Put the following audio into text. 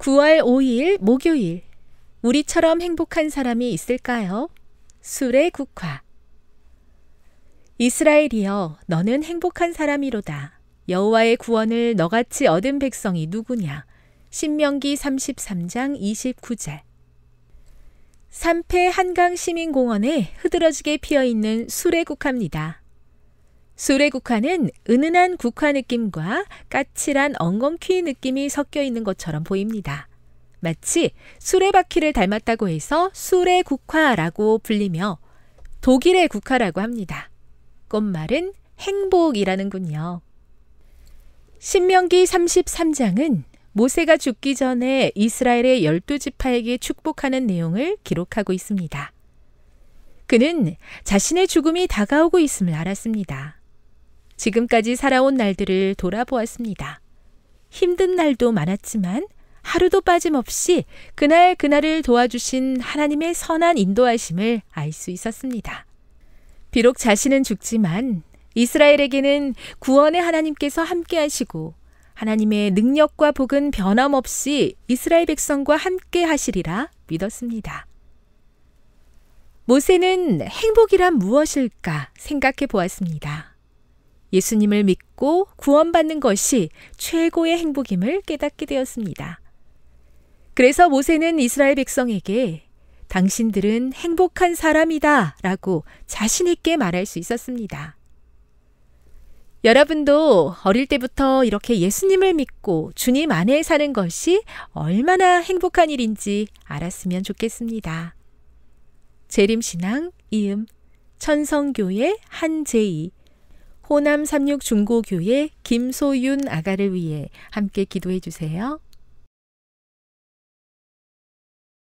9월 5일 목요일 우리처럼 행복한 사람이 있을까요? 술의 국화 이스라엘이여 너는 행복한 사람이로다. 여호와의 구원을 너같이 얻은 백성이 누구냐? 신명기 33장 29절 삼패 한강 시민공원에 흐드러지게 피어 있는 수레국화입니다. 수레국화는 은은한 국화 느낌과 까칠한 엉겅퀴 느낌이 섞여 있는 것처럼 보입니다. 마치 수레바퀴를 닮았다고 해서 수레국화라고 불리며 독일의 국화라고 합니다. 꽃말은 행복이라는군요. 신명기 33장은 모세가 죽기 전에 이스라엘의 열두 지파에게 축복하는 내용을 기록하고 있습니다. 그는 자신의 죽음이 다가오고 있음을 알았습니다. 지금까지 살아온 날들을 돌아보았습니다. 힘든 날도 많았지만 하루도 빠짐없이 그날 그날을 도와주신 하나님의 선한 인도하심을 알 수 있었습니다. 비록 자신은 죽지만 이스라엘에게는 구원의 하나님께서 함께하시고 하나님의 능력과 복은 변함없이 이스라엘 백성과 함께 하시리라 믿었습니다. 모세는 행복이란 무엇일까 생각해 보았습니다. 예수님을 믿고 구원받는 것이 최고의 행복임을 깨닫게 되었습니다. 그래서 모세는 이스라엘 백성에게 당신들은 행복한 사람이다 라고 자신있게 말할 수 있었습니다. 여러분도 어릴 때부터 이렇게 예수님을 믿고 주님 안에 사는 것이 얼마나 행복한 일인지 알았으면 좋겠습니다. 재림신앙 이음 천성교회 한재희 호남 36 중고교회 김소윤 아가를 위해 함께 기도해 주세요.